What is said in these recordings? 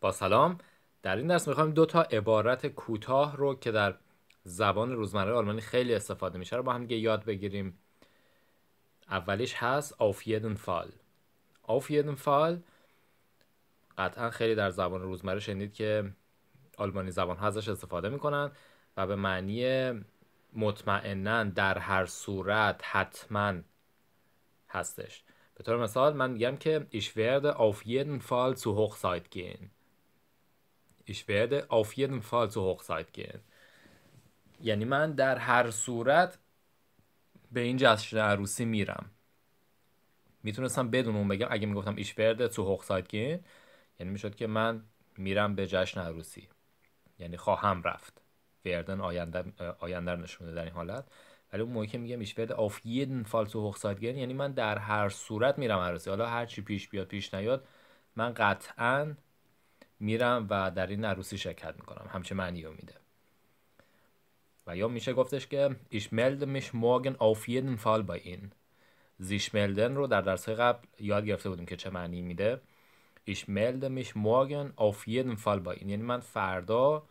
با سلام در این درس میخوایم دو تا عبارت کوتاه رو که در زبان روزمره آلمانی خیلی استفاده میشه رو با هم یاد بگیریم اولیش هست auf jeden Fall auf jeden Fall قطعا خیلی در زبان روزمره شنید که آلمانی زبان ازش استفاده میکنن و به معنی مطمئنا در هر صورت حتما هستش به طور مثال من میگم که ich werde auf jeden Fall zu Hochzeit gehen ich werde auf jeden Fall zur Hochzeit gehen یعنی من در هر صورت به این جشن عروسی میرم میتونستم بدون اون بگم اگه میگفتم ایش برده تو هوخساید گین یعنی میشد که من میرم به جشن عروسی یعنی خواهم رفت وردن آینده آینده نشونه در این حالت ولی اون موقعی که میگم ایش ورده auf jeden فال تو هوخساید گین یعنی من در هر صورت میرم عروسی حالا هر چی پیش بیاد پیش نیاد من قطعا میرم و در این عروسی شرکت میکنم همچه معنی رو میده و یا میشه گفتش که ایش ملد میش مورگن auf jeden فال با این زیش ملدن رو در درس قبل یاد گرفته بودیم که چه معنی میده ایش ملد میش مورگن auf jeden فال با این یعنی من فردا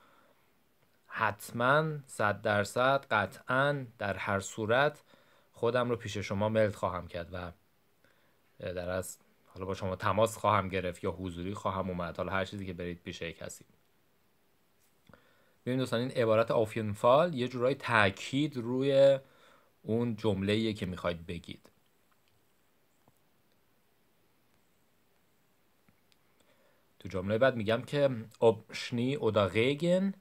حتما صد درصد قطعا در هر صورت خودم رو پیش شما ملد خواهم کرد و در از حالا با شما تماس خواهم گرفت یا حضوری خواهم اومد حالا هر چیزی که برید پیش کسی ببینید دوستان این عبارت فال یه جورای تاکید روی اون جمله که میخواید بگید تو جمله بعد میگم که ob Schnee oder Regen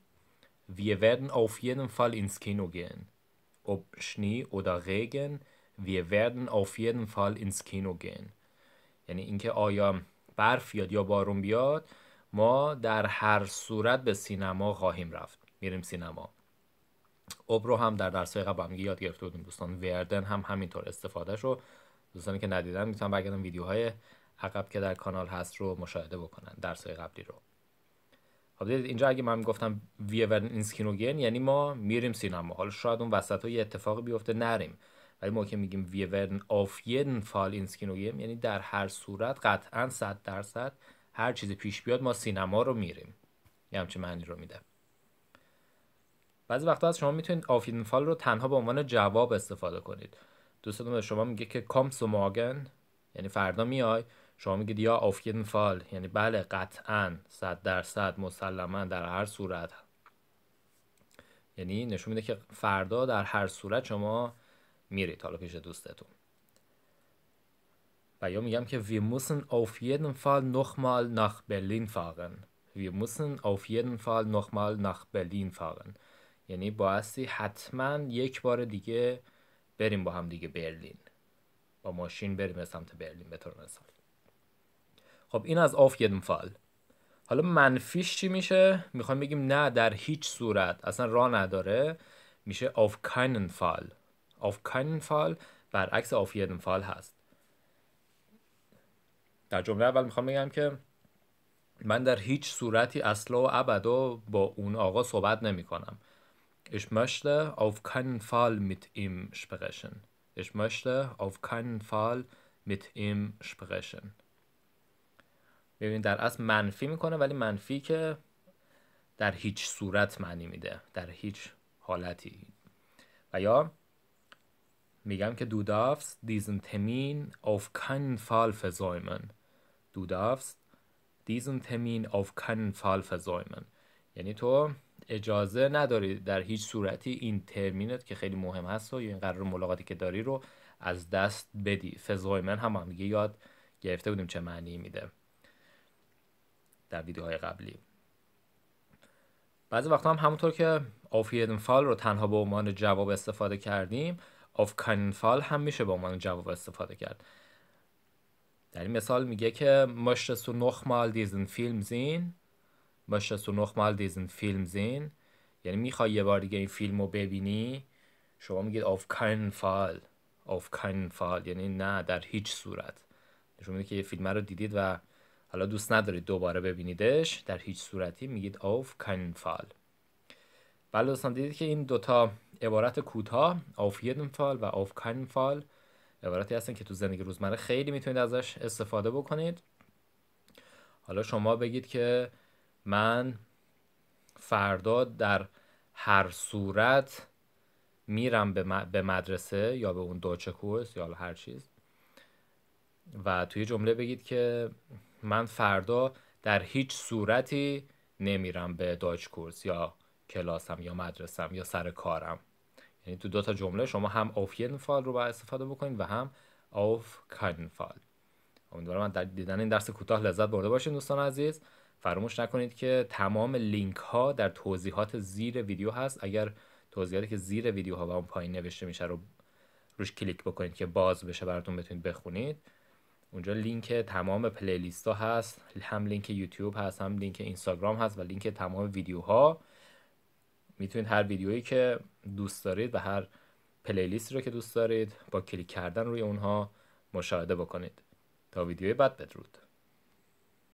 wir werden auf jeden Fall ins Kino gehen ob Schnee oder Regen wir werden auf jeden Fall ins Kino gehen یعنی اینکه آیا برف بیاد یا بارون بیاد ما در هر صورت به سینما خواهیم رفت میریم سینما اوب رو هم در های قبل هم یاد گرفته بودیم دوستان وردن هم همینطور استفادهش رو دوستانی که ندیدن میتونن برگردن ویدیوهای عقب که در کانال هست رو مشاهده بکنن درس های قبلی رو خب دیدید اینجا اگه من گفتم وی ورن یعنی ما میریم سینما حالا شاید اون وسط یه اتفاقی بیفته نریم ولی ما که میگیم وی werden آف یدن Fall این یعنی در هر صورت قطعا صد درصد هر چیزی پیش بیاد ما سینما رو میریم یه همچین معنی رو میده بعضی وقتا از شما میتونید آفیدنفال یدن رو تنها به عنوان جواب استفاده کنید دوستتون به شما میگه که کام سو ماگن یعنی فردا میای شما میگید یا آفیدن jeden یعنی بله قطعا صد درصد مسلما در هر صورت یعنی نشون میده که فردا در هر صورت شما میرید حالا پیش دوستتون و یا میگم که wir müssen auf jeden Fall nochmal nach Berlin fahren wir müssen auf jeden Fall nochmal nach Berlin fahren یعنی بایستی حتما یک بار دیگه بریم با هم دیگه برلین با ماشین بریم به سمت برلین به طور مثال خب این از آف یدن فال حالا منفیش چی میشه میخوایم بگیم نه در هیچ صورت اصلا راه نداره میشه آف کاینن فال auf keinen Fall برعکس auf jeden Fall هست در جمله اول میخوام بگم که من در هیچ صورتی اصلا و ابدا با اون آقا صحبت نمی کنم Ich möchte auf keinen Fall mit ihm sprechen. Ich möchte auf keinen Fall mit ihm sprechen. ببین در اصل منفی میکنه ولی منفی که در هیچ صورت معنی میده در هیچ حالتی و یا میگم که دو دافس دیزن تمین اوف کن فال فزایمن دو دافس دیزن تمین اوف کن یعنی تو اجازه نداری در هیچ صورتی این ترمینت که خیلی مهم هست و این قرار ملاقاتی که داری رو از دست بدی فزایمن هم هم یاد گرفته بودیم چه معنی میده در ویدیوهای قبلی بعضی وقتا هم همونطور که آفیدن فال رو تنها به عنوان جواب استفاده کردیم of Fall هم میشه به عنوان جواب استفاده کرد در این مثال میگه که möchtest du دیزن diesen Film sehen möchtest du nochmal diesen فیلم sehen یعنی میخوای یه بار دیگه این فیلم رو ببینی شما میگید auf keinen Fall auf keinen Fall یعنی نه در هیچ صورت شما میگید که یه فیلم رو دیدید و حالا دوست ندارید دوباره ببینیدش در هیچ صورتی میگید auf keinen Fall بله دوستان دیدید که این دوتا عبارت کوتاه auf jeden و آف keinen Fall عبارتی هستن که تو زندگی روزمره خیلی میتونید ازش استفاده بکنید حالا شما بگید که من فردا در هر صورت میرم به مدرسه یا به اون دوچه کورس یا هر چیز و توی جمله بگید که من فردا در هیچ صورتی نمیرم به دوچ کورس یا کلاسم یا مدرسم یا سر کارم یعنی تو دو تا جمله شما هم آف فال رو به استفاده بکنید و هم آف کن فال امیدوارم من در دیدن این درس کوتاه لذت برده باشید دوستان عزیز فراموش نکنید که تمام لینک ها در توضیحات زیر ویدیو هست اگر توضیحاتی که زیر ویدیو ها و اون پایین نوشته میشه رو روش کلیک بکنید که باز بشه براتون بتونید بخونید اونجا لینک تمام پلیلیست ها هست هم لینک یوتیوب هست هم لینک اینستاگرام هست و لینک تمام ویدیوها میتونید هر ویدیویی که دوست دارید و هر پلیلیستی رو که دوست دارید با کلیک کردن روی اونها مشاهده بکنید تا ویدیوی بعد بدرود